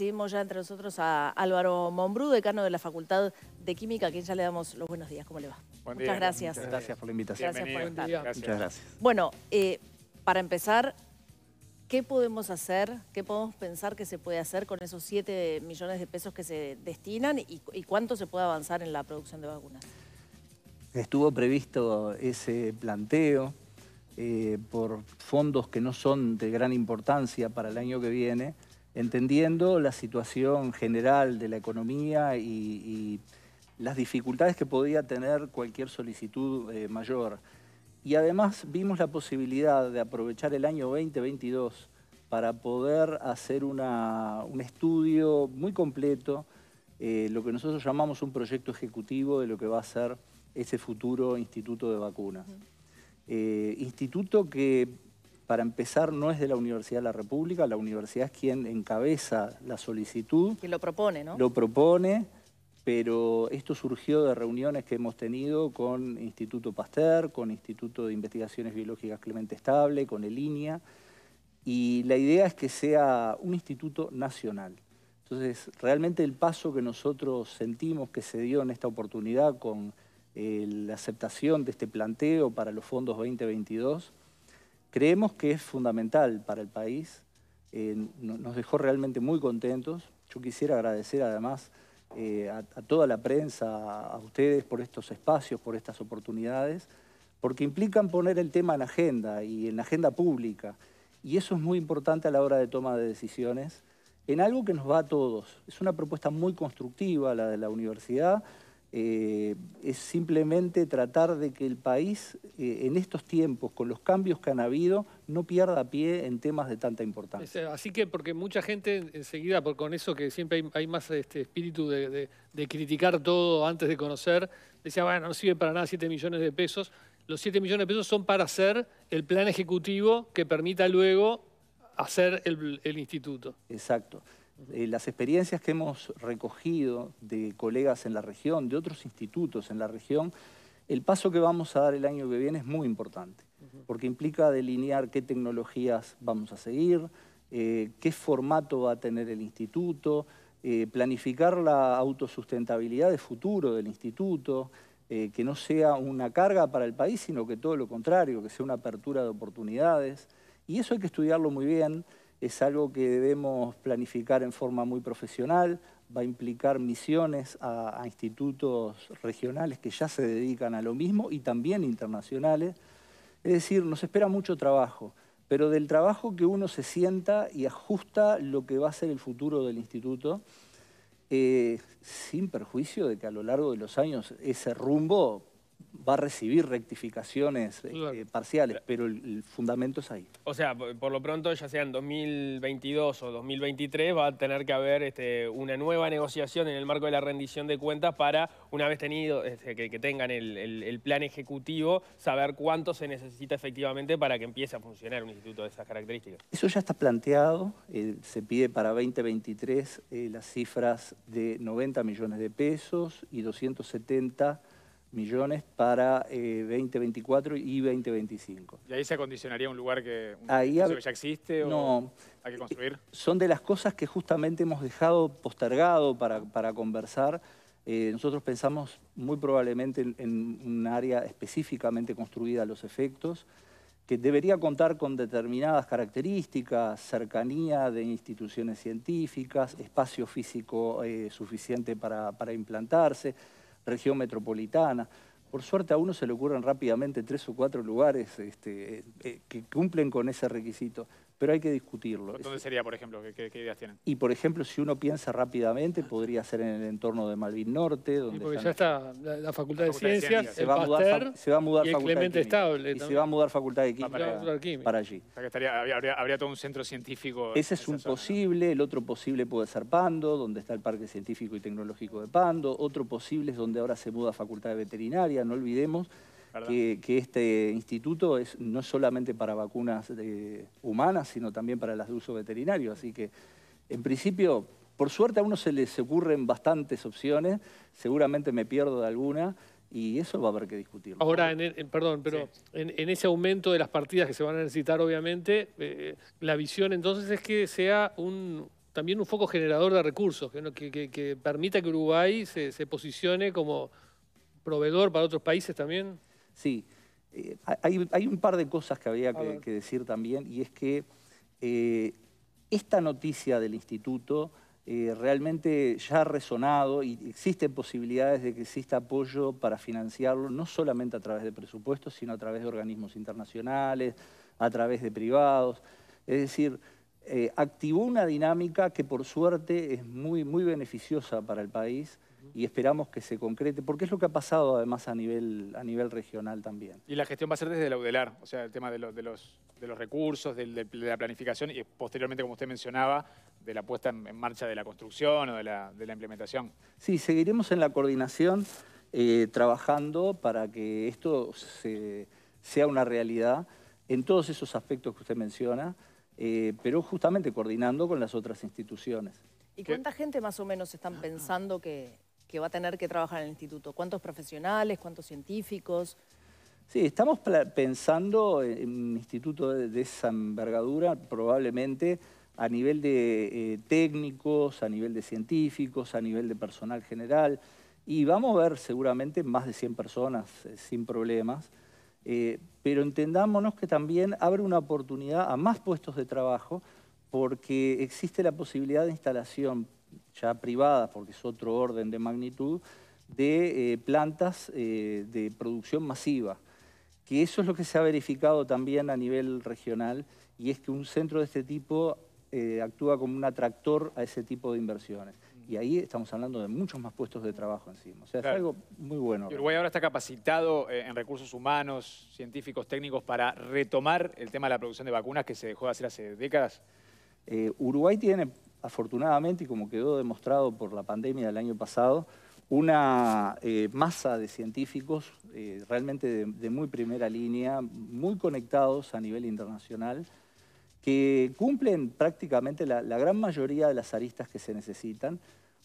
Recibimos ya entre nosotros a Álvaro Mombrú, decano de la Facultad de Química, a quien ya le damos los buenos días. ¿Cómo le va? muchas gracias. gracias por la invitación. Gracias por estar Muchas gracias. Bueno, eh, para empezar, ¿qué podemos hacer? ¿Qué podemos pensar que se puede hacer con esos 7 millones de pesos que se destinan y, cuánto se puede avanzar en la producción de vacunas? Estuvo previsto ese planteo. Eh, por fondos que no son de gran importancia para el año que viene, entendiendo la situación general de la economía y, las dificultades que podía tener cualquier solicitud eh, mayor. Y además vimos la posibilidad de aprovechar el año 2022 para poder hacer un estudio muy completo, eh, lo que nosotros llamamos un proyecto ejecutivo de lo que va a ser ese futuro instituto de vacunas. Eh, instituto que para empezar, no es de la Universidad de la República, la universidad es quien encabeza la solicitud. Quien lo propone, ¿no? Lo propone, pero esto surgió de reuniones que hemos tenido con Instituto Pasteur, con Instituto de Investigaciones Biológicas Clemente Estable, con el y la idea es que sea un instituto nacional. Entonces, realmente el paso que nosotros sentimos que se dio en esta oportunidad con eh, la aceptación de este planteo para los fondos 2022 Creemos que es fundamental para el país, eh, nos dejó realmente muy contentos. Yo quisiera agradecer además eh, a, toda la prensa, a ustedes por estos espacios, por estas oportunidades, porque implican poner el tema en agenda y en la agenda pública. Y eso es muy importante a la hora de toma de decisiones en algo que nos va a todos. Es una propuesta muy constructiva la de la universidad, eh, es simplemente tratar de que el país eh, en estos tiempos, con los cambios que han habido, no pierda pie en temas de tanta importancia. Así que, porque mucha gente enseguida, con eso que siempre hay, más este espíritu de, criticar todo antes de conocer, decía, bueno, no sirve para nada 7 millones de pesos. Los 7 millones de pesos son para hacer el plan ejecutivo que permita luego hacer el instituto. Exacto. Eh, las experiencias que hemos recogido de colegas en la región, de otros institutos en la región, el paso que vamos a dar el año que viene es muy importante, porque implica delinear qué tecnologías vamos a seguir, eh, qué formato va a tener el instituto, eh, planificar la autosustentabilidad de futuro del instituto, que no sea una carga para el país, sino que todo lo contrario, que sea una apertura de oportunidades. Y eso hay que estudiarlo muy bien es algo que debemos planificar en forma muy profesional, va a implicar misiones a, institutos regionales que ya se dedican a lo mismo y también internacionales. Es decir, nos espera mucho trabajo, pero del trabajo que uno se sienta y ajusta lo que va a ser el futuro del instituto, eh, sin perjuicio de que a lo largo de los años ese rumbo va a recibir rectificaciones eh, eh, parciales, pero el, fundamento es ahí. O sea, por, lo pronto, ya sea en 2022 o 2023, va a tener que haber este, una nueva negociación en el marco de la rendición de cuentas para, una vez tenido este, que, tengan el, plan ejecutivo, saber cuánto se necesita efectivamente para que empiece a funcionar un instituto de esas características. Eso ya está planteado. Eh, se pide para 2023 las cifras de 90 millones de pesos y 270 millones para 2024 eh, y 2025. ¿Y ahí se acondicionaría un lugar que, ya existe no, o hay que construir? Eh, son de las cosas que justamente hemos dejado postergado para, conversar. Eh, nosotros pensamos muy probablemente en, un área específicamente construida a los efectos, que debería contar con determinadas características, cercanía de instituciones científicas, espacio físico suficiente para, para implantarse, región metropolitana. Por suerte a uno se le ocurren rápidamente tres o cuatro lugares este, eh, eh, que cumplen con ese requisito pero hay que discutirlo. ¿Dónde sería, por ejemplo? ¿Qué, ideas tienen? Y, por ejemplo, si uno piensa rápidamente, ah, podría ser en el entorno de Malvin Norte, donde... porque ya, está la, facultad de Ciencias, se, va a mudar y se va a mudar Facultad de ah, Química, para, allí. habría, todo un centro científico... Ese es un posible, el otro posible puede ser Pando, donde está el Parque Científico y Tecnológico de Pando, otro posible es donde ahora se muda Facultad de Veterinaria, no olvidemos que, este instituto es no solamente para vacunas eh, humanas, sino también para las de uso veterinario. Así que, en principio, por suerte a uno se les ocurren bastantes opciones, seguramente me pierdo de alguna, y eso va a haber que discutirlo. Ahora, en, perdón, pero en, ese aumento de las partidas que se van a necesitar, obviamente, eh, la visión entonces es que sea un, también un foco generador de recursos, que, que, que permita que Uruguay se, se posicione como proveedor para otros países también. Sí, eh, hay, un par de cosas que había que, decir también y es que eh, esta noticia del instituto eh, realmente ya ha resonado y existen posibilidades de que exista apoyo para financiarlo, no solamente a través de presupuestos, sino a través de organismos internacionales, a través de privados. Es decir, activó una dinámica que por suerte es muy, muy beneficiosa para el país y esperamos que se concrete, porque es lo que ha pasado además a nivel, a nivel regional también. Y la gestión va a ser desde la Audelar o sea, el tema de, de, los, recursos, de, la planificación y posteriormente, como usted mencionaba, de la puesta en, marcha de la construcción o de la, implementación. Sí, seguiremos en la coordinación eh, trabajando para que esto sea una realidad en todos esos aspectos que usted menciona, eh, pero justamente coordinando con las otras instituciones. ¿Y cuánta gente más o menos están pensando que, que va a tener que trabajar en el instituto? ¿Cuántos profesionales? ¿Cuántos científicos? Sí, estamos pensando en un instituto de esa envergadura, probablemente a nivel de eh, técnicos, a nivel de científicos, a nivel de personal general, y vamos a ver seguramente más de 100 personas eh, sin problemas, eh, pero entendámonos que también abre una oportunidad a más puestos de trabajo porque existe la posibilidad de instalación ya privadas, porque es otro orden de magnitud, de eh, plantas eh, de producción masiva. Que eso es lo que se ha verificado también a nivel regional y es que un centro de este tipo eh, actúa como un atractor a ese tipo de inversiones. Y ahí estamos hablando de muchos más puestos de trabajo encima. O sea, es algo muy bueno. Uruguay ahora está capacitado en recursos humanos, científicos, técnicos, para retomar el tema de la producción de vacunas que se dejó de hacer hace décadas. Uruguay tiene afortunadamente, y como quedó demostrado por la pandemia del año pasado, una eh, masa de científicos eh, realmente de, muy primera línea, muy conectados a nivel internacional, que cumplen prácticamente la, gran mayoría de las aristas que se necesitan.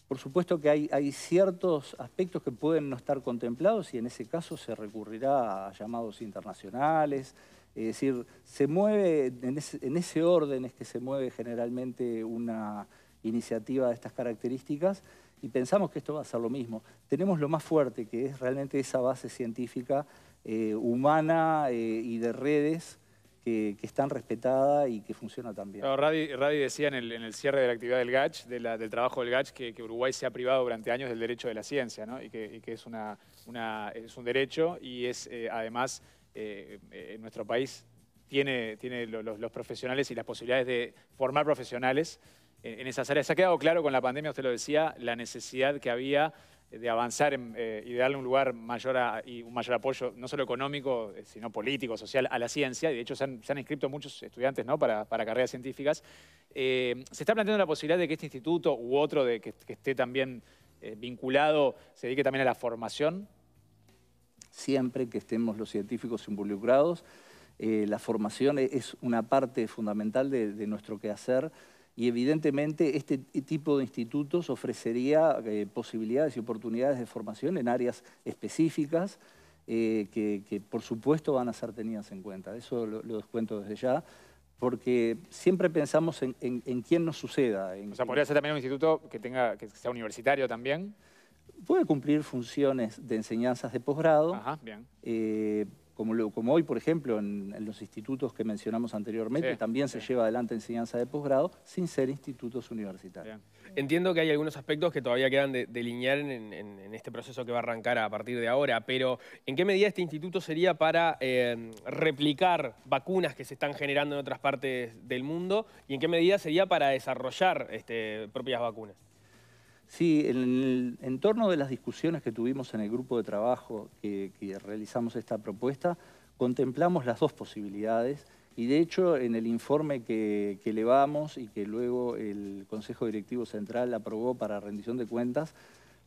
Por supuesto que hay, hay ciertos aspectos que pueden no estar contemplados y en ese caso se recurrirá a llamados internacionales, es decir, se mueve, en ese, orden es que se mueve generalmente una iniciativa de estas características y pensamos que esto va a ser lo mismo. Tenemos lo más fuerte, que es realmente esa base científica eh, humana eh, y de redes que, que, están respetadas y que funciona también. Radio Radi, decía en el, cierre de la actividad del GACH, del trabajo del GACH, que, Uruguay se ha privado durante años del derecho de la ciencia, ¿no? y, que, es, un derecho y es eh, además eh, en nuestro país tiene, tiene los, profesionales y las posibilidades de formar profesionales en, esas áreas. ¿Se ha quedado claro con la pandemia, usted lo decía, la necesidad que había de avanzar eh, y de darle un lugar mayor y un mayor apoyo, no solo económico, eh, sino político, social, a la ciencia? Y de hecho se han, inscrito muchos estudiantes para, carreras científicas. ¿Se está planteando la posibilidad de que este instituto u otro de, que esté también vinculado se dedique también a la formación? siempre que estemos los científicos involucrados. Eh, la formación e-, es una parte fundamental de, nuestro quehacer y evidentemente este tipo de institutos ofrecería eh, posibilidades y oportunidades de formación en áreas específicas eh, que, por supuesto van a ser tenidas en cuenta. Eso lo, descuento desde ya porque siempre pensamos en, quién nos suceda. o sea, podría ser también un instituto que, tenga, que sea universitario también puede cumplir funciones de enseñanzas de posgrado, eh, como, hoy, por ejemplo, en, los institutos que mencionamos anteriormente, también se lleva adelante enseñanza de posgrado sin ser institutos universitarios. Entiendo que hay algunos aspectos que todavía quedan de, delinear en, este proceso que va a arrancar a partir de ahora, pero ¿en qué medida este instituto sería para eh, replicar vacunas que se están generando en otras partes del mundo y en qué medida sería para desarrollar este, propias vacunas? Sí, en torno de las discusiones que tuvimos en el grupo de trabajo que, realizamos esta propuesta, contemplamos las dos posibilidades y de hecho en el informe que, elevamos y que luego el Consejo Directivo Central aprobó para rendición de cuentas,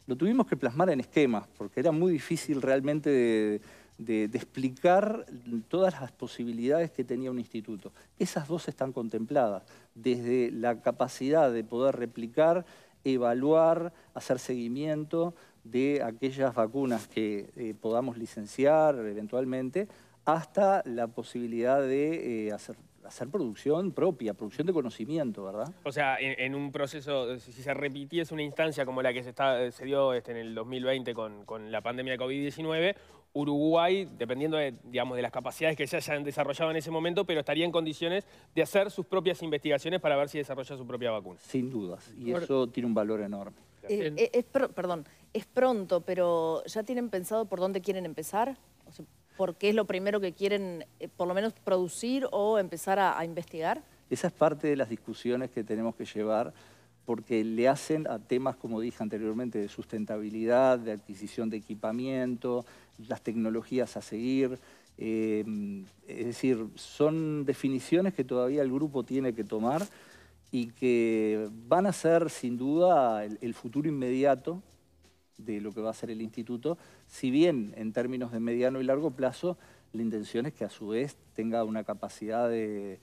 lo tuvimos que plasmar en esquemas porque era muy difícil realmente de explicar todas las posibilidades que tenía un instituto. Esas dos están contempladas, desde la capacidad de poder replicar evaluar, hacer seguimiento de aquellas vacunas que eh, podamos licenciar eventualmente, hasta la posibilidad de eh, hacer hacer producción propia, producción de conocimiento, ¿verdad? O sea, en, un proceso, si se repitiese una instancia como la que se, eh, dio este, en el 2020 con, la pandemia de COVID-19, Uruguay, dependiendo de, digamos, de las capacidades que se hayan desarrollado en ese momento, pero estaría en condiciones de hacer sus propias investigaciones para ver si desarrolla su propia vacuna. Sin dudas, y eso tiene un valor enorme. Eh, eh, es, perdón, es pronto, pero ¿ya tienen pensado por dónde quieren empezar? O porque es lo primero que quieren eh, por lo menos producir o empezar a, investigar? Esa es parte de las discusiones que tenemos que llevar porque le hacen a temas, como dije anteriormente, de sustentabilidad, de adquisición de equipamiento, las tecnologías a seguir. Em, es decir, son definiciones que todavía el grupo tiene que tomar y que van a ser sin duda el futuro inmediato de lo que va a ser el instituto, si bien en términos de mediano y largo plazo, la intención es que a su vez tenga una capacidad de,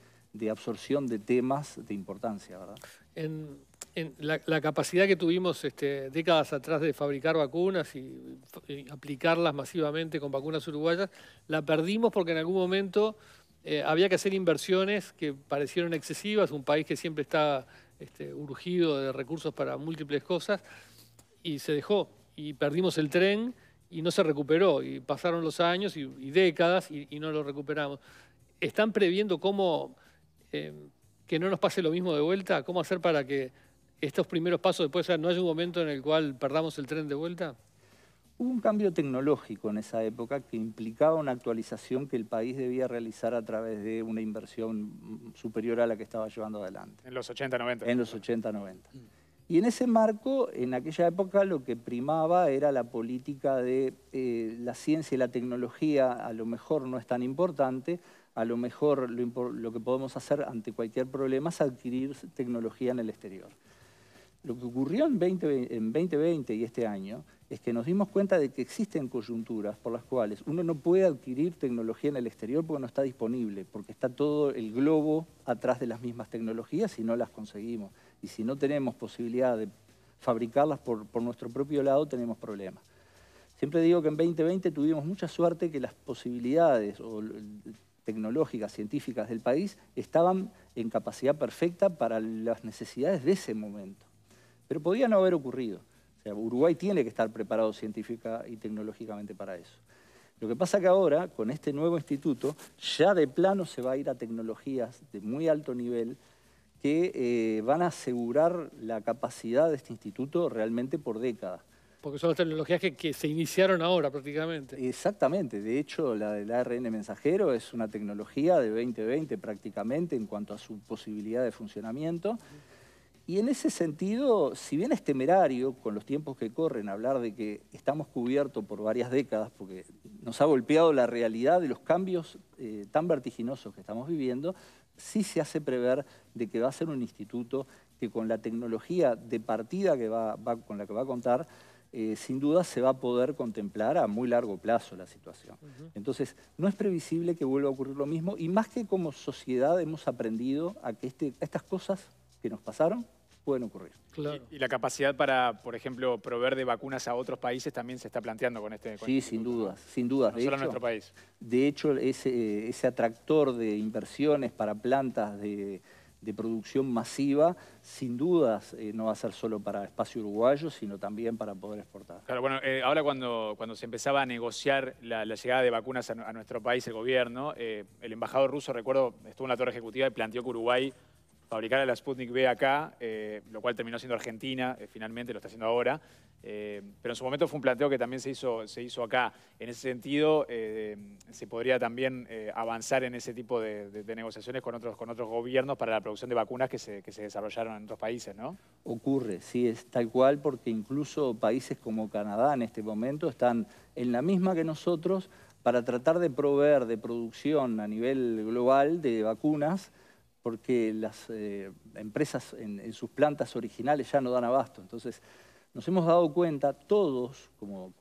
absorción de temas de importancia, ¿verdad? la, capacidad que tuvimos este, décadas atrás de fabricar vacunas y, aplicarlas masivamente con vacunas uruguayas, la perdimos porque en algún momento eh, había que hacer inversiones que parecieron excesivas, un país que siempre está este, urgido de recursos para múltiples cosas, y se dejó y perdimos el tren y no se recuperó. Y pasaron los años y, décadas y, no lo recuperamos. ¿Están previendo cómo eh, que no nos pase lo mismo de vuelta? ¿Cómo hacer para que estos primeros pasos después no haya un momento en el cual perdamos el tren de vuelta? Hubo un cambio tecnológico en esa época que implicaba una actualización que el país debía realizar a través de una inversión superior a la que estaba llevando adelante. En los 80-90. En los 80-90. Y en ese marco, en aquella época lo que primaba era la política de eh, la ciencia y la tecnología, a lo mejor no es tan importante, a lo mejor lo, que podemos hacer ante cualquier problema es adquirir tecnología en el exterior. Lo que ocurrió en 2020 y este año es que nos dimos cuenta de que existen coyunturas por las cuales uno no puede adquirir tecnología en el exterior porque no está disponible, porque está todo el globo atrás de las mismas tecnologías y no las conseguimos y si no tenemos posibilidad de fabricarlas por, nuestro propio lado, tenemos problemas. Siempre digo que en 2020 tuvimos mucha suerte que las posibilidades tecnológicas, científicas del país estaban en capacidad perfecta para las necesidades de ese momento. Pero podía no haber ocurrido. sea, Uruguay tiene que estar preparado científica y tecnológicamente para eso. Lo que pasa que ahora, con este nuevo instituto, ya de plano se va a ir a tecnologías de muy alto nivel, que eh, van a asegurar la capacidad de este instituto realmente por décadas. Porque son las tecnologías que, se iniciaron ahora prácticamente. Exactamente, de hecho la del ARN mensajero es una tecnología de 2020 prácticamente en cuanto a su posibilidad de funcionamiento. Y en ese sentido, si bien es temerario con los tiempos que corren hablar de que estamos cubiertos por varias décadas, porque nos ha golpeado la realidad de los cambios eh, tan vertiginosos que estamos viviendo, sí se hace prever de que va a ser un instituto que con la tecnología de partida que va, con la que va a contar, eh, sin duda se va a poder contemplar a muy largo plazo la situación. Entonces, no es previsible que vuelva a ocurrir lo mismo y más que como sociedad hemos aprendido a que este, estas cosas que nos pasaron pueden ocurrir. Y, la capacidad para, por ejemplo, proveer de vacunas a otros países también se está planteando con este... sí, este sin dudas, sin dudas. solo en nuestro país. De hecho, ese, ese atractor de inversiones para plantas de producción masiva, sin dudas eh, no va a ser solo para espacio uruguayo, sino también para poder exportar. Claro, bueno, eh, ahora cuando, cuando se empezaba a negociar la, llegada de vacunas a, nuestro país, el gobierno, eh, el embajador ruso, recuerdo, estuvo en la torre ejecutiva y planteó que Uruguay fabricar a la Sputnik B acá, eh, lo cual terminó siendo Argentina, eh, finalmente lo está haciendo ahora. Eh, pero en su momento fue un planteo que también se hizo, se hizo acá. En ese sentido, se podría también avanzar en ese tipo de, negociaciones con otros, con otros gobiernos para la producción de vacunas que se, que se desarrollaron en otros países, ¿no? Ocurre, sí, es tal cual, porque incluso países como Canadá en este momento están en la misma que nosotros para tratar de proveer de producción a nivel global de vacunas porque las eh, empresas en, sus plantas originales ya no dan abasto. Entonces, nos hemos dado cuenta todos, como,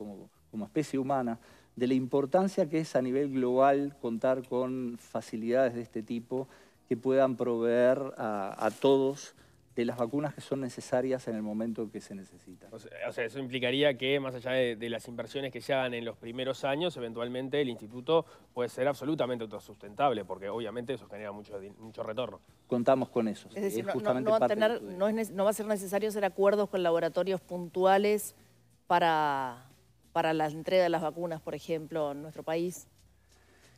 especie humana, de la importancia que es a nivel global contar con facilidades de este tipo que puedan proveer a todos de las vacunas que son necesarias en el momento que se necesitan. O sea, eso implicaría que, más allá de, las inversiones que se hagan en los primeros años, eventualmente el instituto puede ser absolutamente autosustentable, porque obviamente eso genera mucho, mucho retorno. Contamos con eso. Es decir, no, va a ser necesario hacer acuerdos con laboratorios puntuales para, para la entrega de las vacunas, por ejemplo, en nuestro país.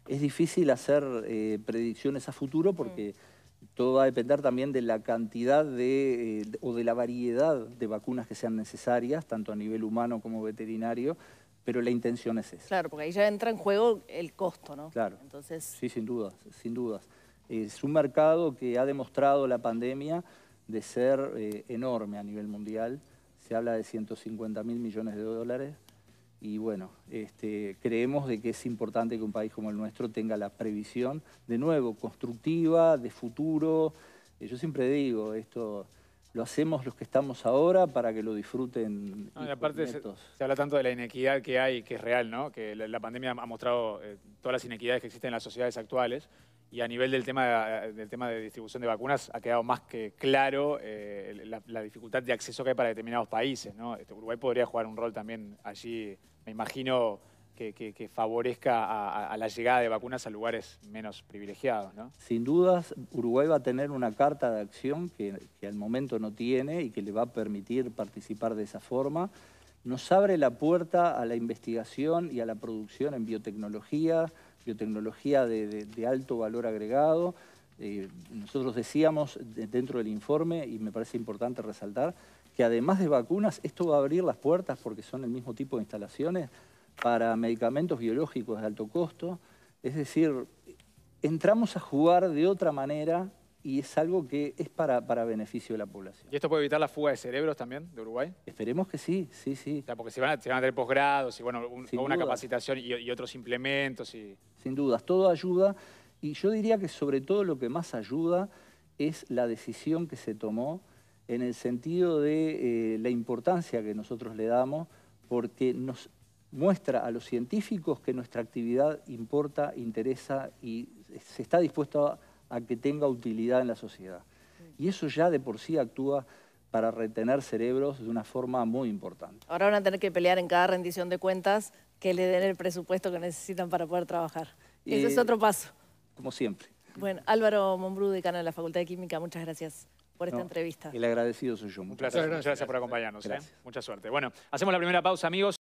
Es difícil hacer eh, predicciones a futuro porque... Mm. Todo va a depender también de la cantidad de, eh, o de la variedad de vacunas que sean necesarias, tanto a nivel humano como veterinario, pero la intención es esa. Claro, porque ahí ya entra en juego el costo, ¿no? Claro. Entonces... Sí, sin dudas, sin dudas. Es un mercado que ha demostrado la pandemia de ser eh, enorme a nivel mundial. Se habla de 150 mil millones de dólares y bueno, este, creemos de que es importante que un país como el nuestro tenga la previsión, de nuevo, constructiva, de futuro. Eh, yo siempre digo, esto lo hacemos los que estamos ahora para que lo disfruten. No, y aparte se, se, habla tanto de la inequidad que hay, que es real, ¿no? Que la, pandemia ha mostrado eh, todas las inequidades que existen en las sociedades actuales. Y a nivel del tema, del tema de distribución de vacunas ha quedado más que claro eh, la, dificultad de acceso que hay para determinados países. Este, Uruguay podría jugar un rol también allí, me imagino, que, favorezca a, la llegada de vacunas a lugares menos privilegiados. Sin dudas, Uruguay va a tener una carta de acción que, que al momento no tiene y que le va a permitir participar de esa forma. Nos abre la puerta a la investigación y a la producción en biotecnología, biotecnología de, alto valor agregado. Eh, nosotros decíamos dentro del informe, y me parece importante resaltar, que además de vacunas, esto va a abrir las puertas, porque son el mismo tipo de instalaciones, para medicamentos biológicos de alto costo. Es decir, entramos a jugar de otra manera y es algo que es para, para beneficio de la población. ¿Y esto puede evitar la fuga de cerebros también de Uruguay? Esperemos que sí, sí, sí. porque se van a, tener posgrados y bueno, una capacitación y, otros implementos. Y... Sin dudas, todo ayuda. Y yo diría que sobre todo lo que más ayuda es la decisión que se tomó en el sentido de eh, la importancia que nosotros le damos porque nos muestra a los científicos que nuestra actividad importa, interesa y se está dispuesto a a que tenga utilidad en la sociedad. Y eso ya de por sí actúa para retener cerebros de una forma muy importante. Ahora van a tener que pelear en cada rendición de cuentas que le den el presupuesto que necesitan para poder trabajar. Y Ese es otro paso. Como siempre. Bueno, Álvaro Monbrú, decano de la Facultad de Química, muchas gracias por esta entrevista. entrevista. El agradecido soy yo. Muchas gracias, gracias, por acompañarnos. ¿eh? Mucha suerte. Bueno, hacemos la primera pausa, amigos.